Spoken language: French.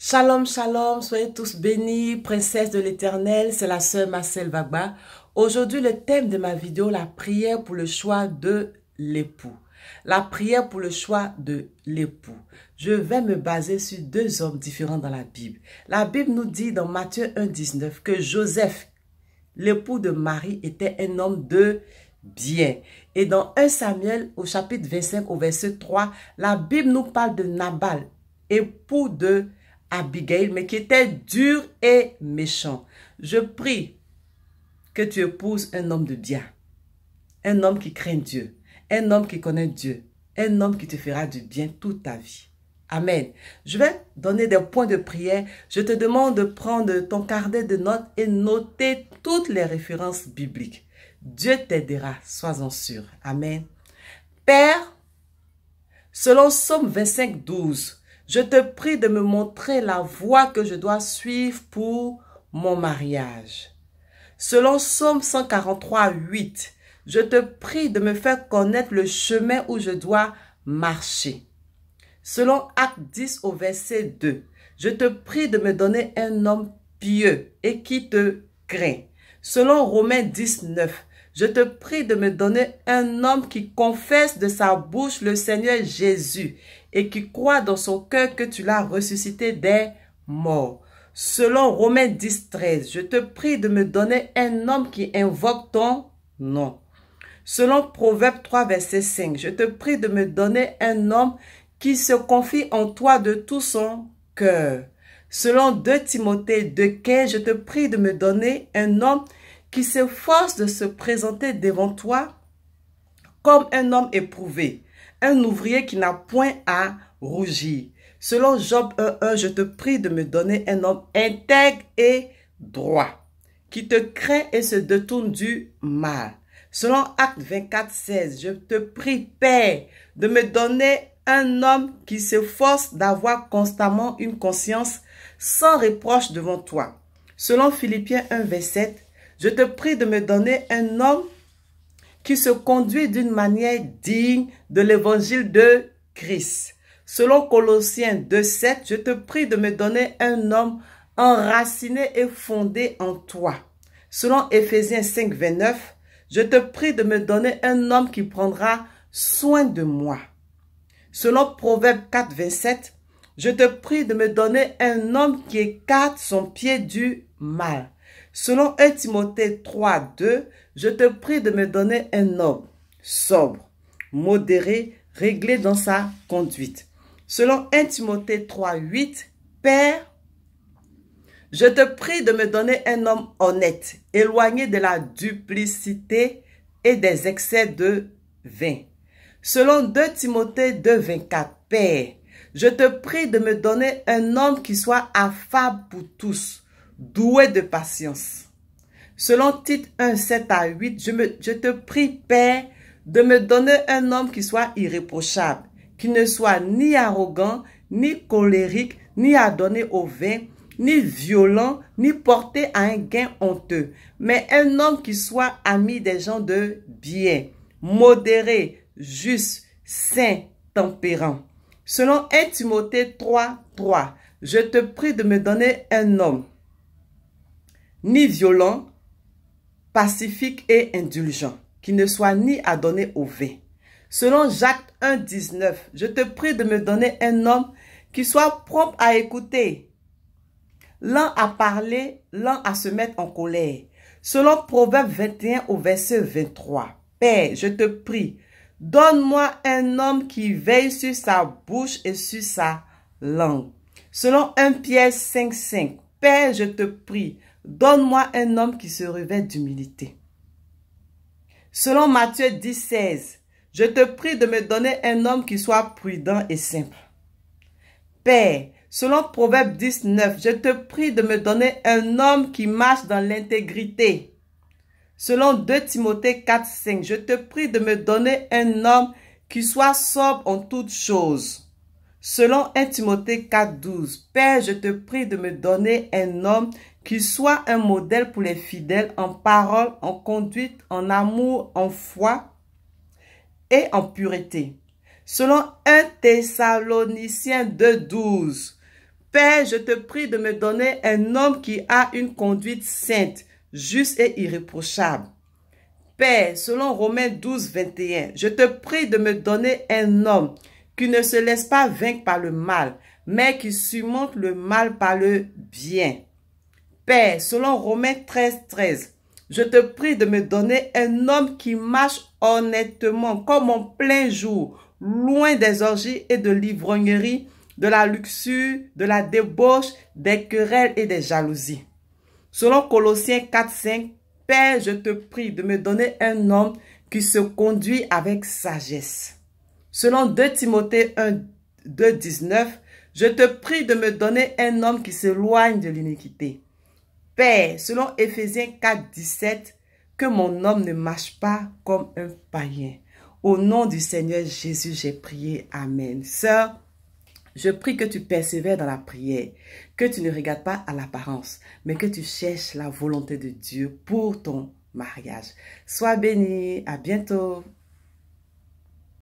Shalom, shalom, soyez tous bénis, princesse de l'éternel, c'est la sœur Marcel Vagba. Aujourd'hui, le thème de ma vidéo, la prière pour le choix de l'époux. La prière pour le choix de l'époux. Je vais me baser sur deux hommes différents dans la Bible. La Bible nous dit dans Matthieu 1, que Joseph, l'époux de Marie, était un homme de bien. Et dans 1 Samuel au chapitre 25 au verset 3, la Bible nous parle de Nabal, époux de Abigail, mais qui était dur et méchant. Je prie que tu épouses un homme de bien, un homme qui craint Dieu, un homme qui connaît Dieu, un homme qui te fera du bien toute ta vie. Amen. Je vais donner des points de prière. Je te demande de prendre ton carnet de notes et noter toutes les références bibliques. Dieu t'aidera, sois-en sûr. Amen. Père, selon Somme 25, 12, je te prie de me montrer la voie que je dois suivre pour mon mariage. Selon Somme 143, 8, je te prie de me faire connaître le chemin où je dois marcher. Selon Acte 10 au verset 2, je te prie de me donner un homme pieux et qui te craint. Selon Romains 19, je te prie de me donner un homme qui confesse de sa bouche le Seigneur Jésus et qui croit dans son cœur que tu l'as ressuscité des morts. Selon Romains 10, 13, je te prie de me donner un homme qui invoque ton nom. Selon Proverbe 3, verset 5, je te prie de me donner un homme qui se confie en toi de tout son cœur. Selon 2 Timothée 2, je te prie de me donner un homme qui s'efforce de se présenter devant toi comme un homme éprouvé, un ouvrier qui n'a point à rougir. Selon Job 1.1, je te prie de me donner un homme intègre et droit, qui te craint et se détourne du mal. Selon Acte 24.16, je te prie, Père, de me donner un homme qui s'efforce d'avoir constamment une conscience sans reproche devant toi. Selon Philippiens 1.27, je te prie de me donner un homme qui se conduit d'une manière digne de l'évangile de Christ. Selon Colossiens 2.7, je te prie de me donner un homme enraciné et fondé en toi. Selon Ephésiens 5.29, je te prie de me donner un homme qui prendra soin de moi. Selon Proverbe 4.27, je te prie de me donner un homme qui écarte son pied du mal. Selon 1 Timothée 3, 2, je te prie de me donner un homme sobre, modéré, réglé dans sa conduite. Selon 1 Timothée 3:8, 8, Père, je te prie de me donner un homme honnête, éloigné de la duplicité et des excès de vin. Selon 2 Timothée 2, 24, Père, je te prie de me donner un homme qui soit affable pour tous, doué de patience. Selon titre 1, 7 à 8, je, me, je te prie, Père, de me donner un homme qui soit irréprochable, qui ne soit ni arrogant, ni colérique, ni adonné au vin, ni violent, ni porté à un gain honteux, mais un homme qui soit ami des gens de bien, modéré, juste, saint, tempérant. Selon 1 Timothée 3, 3, je te prie de me donner un homme ni violent, pacifique et indulgent, qui ne soit ni à donner au vin. Selon Jacques 1, 19, je te prie de me donner un homme qui soit propre à écouter, lent à parler, lent à se mettre en colère. Selon Proverbe 21 au verset 23, Père, je te prie, donne-moi un homme qui veille sur sa bouche et sur sa langue. Selon 1 Pierre 5, 5, Père, je te prie, Donne-moi un homme qui se revêt d'humilité. Selon Matthieu 10, 16, je te prie de me donner un homme qui soit prudent et simple. Père, selon Proverbe 19, je te prie de me donner un homme qui marche dans l'intégrité. Selon 2 Timothée 4, 5, je te prie de me donner un homme qui soit sobre en toutes choses. Selon 1 Timothée 4.12, Père, je te prie de me donner un homme qui soit un modèle pour les fidèles en parole, en conduite, en amour, en foi et en pureté. Selon 1 Thessaloniciens 2.12, Père, je te prie de me donner un homme qui a une conduite sainte, juste et irréprochable. Père, selon Romains 12, 21, je te prie de me donner un homme qui ne se laisse pas vaincre par le mal, mais qui surmonte le mal par le bien. Père, selon Romains 13, 13, je te prie de me donner un homme qui marche honnêtement, comme en plein jour, loin des orgies et de l'ivrognerie, de la luxure, de la débauche, des querelles et des jalousies. Selon Colossiens 4, 5, Père, je te prie de me donner un homme qui se conduit avec sagesse. Selon 2 Timothée 1, 2, 19, je te prie de me donner un homme qui s'éloigne de l'iniquité. Père, selon Éphésiens 4, 17, que mon homme ne marche pas comme un païen. Au nom du Seigneur Jésus, j'ai prié. Amen. Sœur, je prie que tu persévères dans la prière, que tu ne regardes pas à l'apparence, mais que tu cherches la volonté de Dieu pour ton mariage. Sois béni. À bientôt.